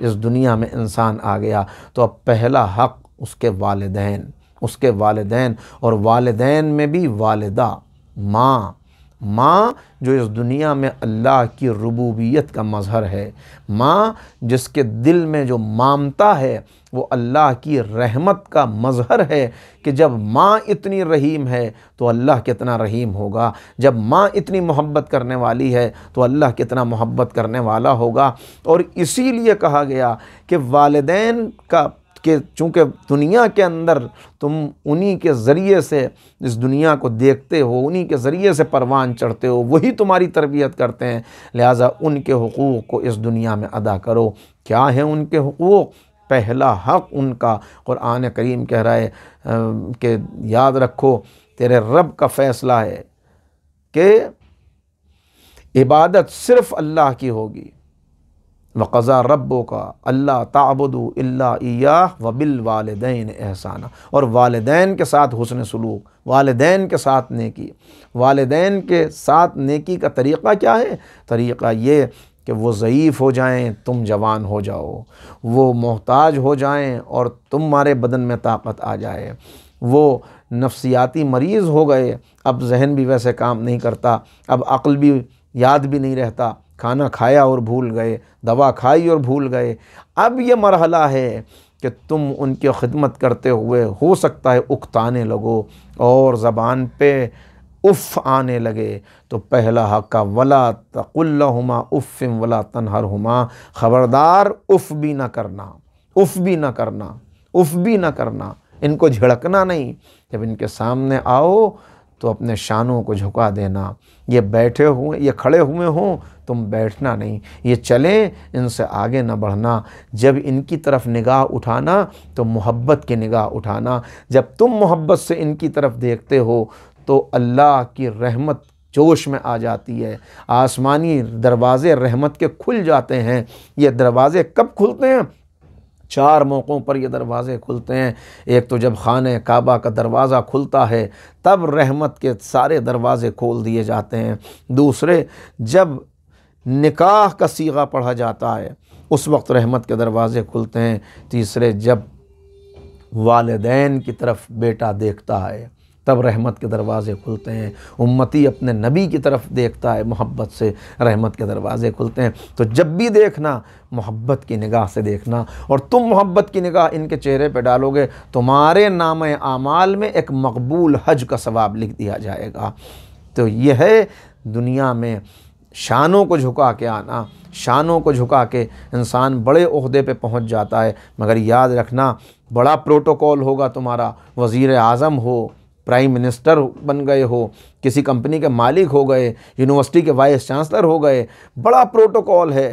इस दुनिया में इंसान आ गया तो अब पहला हक उसके वालदेन उसके वालदेन और वालदेन में भी वालदा माँ माँ जो इस दुनिया में अल्लाह की रबूबियत का मज़हर है माँ जिसके दिल में जो मामता है वो अल्लाह की रहमत का मज़हर है कि जब माँ इतनी रहीम है तो अल्लाह कितना रहीम होगा जब माँ इतनी मोहब्बत करने वाली है तो अल्लाह कितना मोहब्बत करने वाला होगा और इसीलिए कहा गया कि वालदेन का कि चूँकि दुनिया के अंदर तुम उन्हीं के ज़रिए से इस दुनिया को देखते हो उन्हीं के ज़रिए से परवान चढ़ते हो वही तुम्हारी तरबियत करते हैं लिहाजा उनके हकूक़ को इस दुनिया में अदा करो क्या है उनके हकूक़ पहला हक उनका क़ुरान करीम कह रहा है कि याद रखो तेरे रब का फ़ैसला है कि इबादत सिर्फ़ अल्लाह की होगी वक़ा रब का अल्लाह ताबदू अल्ला वबिल वालदेन एहसाना और वालदेन के साथ हुसन सलूक वालदेन के साथ नेकी वालदेन के साथ नेकी का तरीक़ा क्या है तरीक़ा ये कि वो ज़यीफ़ हो जाएं तुम जवान हो जाओ वो मोहताज हो जाएं और तुम्हारे बदन में ताकत आ जाए वो नफसियाती मरीज़ हो गए अब जहन भी वैसे काम नहीं करता अब अक्ल भी याद भी नहीं रहता खाना खाया और भूल गए दवा खाई और भूल गए अब ये मरहला है कि तुम उनकी खिदमत करते हुए हो सकता है उकताने लगो और ज़बान पे उफ़ आने लगे तो पहला हक़ का वला तकुल्लहुमा उफ़िम वला तनहरहुमा ख़बरदार उफ़ भी ना करना उफ़ भी ना करना उफ़ भी ना करना इनको झिड़कना नहीं जब इनके सामने आओ तो अपने शानों को झुका देना ये बैठे हुए ये खड़े हुए हों तुम बैठना नहीं ये चलें इनसे आगे न बढ़ना जब इनकी तरफ निगाह उठाना तो मोहब्बत की निगाह उठाना जब तुम मोहब्बत से इनकी तरफ देखते हो तो अल्लाह की रहमत जोश में आ जाती है आसमानी दरवाज़े रहमत के खुल जाते हैं ये दरवाज़े कब खुलते हैं चार मौक़ों पर ये दरवाज़े खुलते हैं एक तो जब खान काबा का दरवाज़ा खुलता है तब रहमत के सारे दरवाज़े खोल दिए जाते हैं दूसरे जब निकाह का सीगा पढ़ा जाता है उस वक्त रहमत के दरवाज़े खुलते हैं तीसरे जब वालदेन की तरफ बेटा देखता है तब रहमत के दरवाज़े खुलते हैं उम्मती अपने नबी की तरफ देखता है मोहब्बत से रहमत के दरवाज़े खुलते हैं तो जब भी देखना मोहब्बत की निगाह से देखना और तुम मोहब्बत की निगाह इनके चेहरे पर डालोगे तुम्हारे नाम आमाल में एक मकबूल हज का सवाब लिख दिया जाएगा तो यह है दुनिया में शानों को झुका के आना शानों को झुका के इंसान बड़े अहदे पे पहुंच जाता है मगर याद रखना बड़ा प्रोटोकॉल होगा तुम्हारा वज़ी अज़म हो प्राइम मिनिस्टर बन गए हो किसी कंपनी के मालिक हो गए यूनिवर्सिटी के वाइस चांसलर हो गए बड़ा प्रोटोकॉल है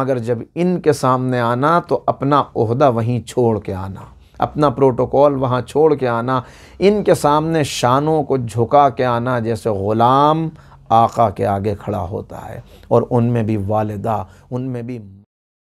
मगर जब इनके सामने आना तो अपना अहदा वहीं छोड़ के आना अपना प्रोटोकॉल वहाँ छोड़ के आना इनके सामने शानों को झुका के आना जैसे ग़ुलाम आका के आगे खड़ा होता है और उनमें भी वालदा उनमें भी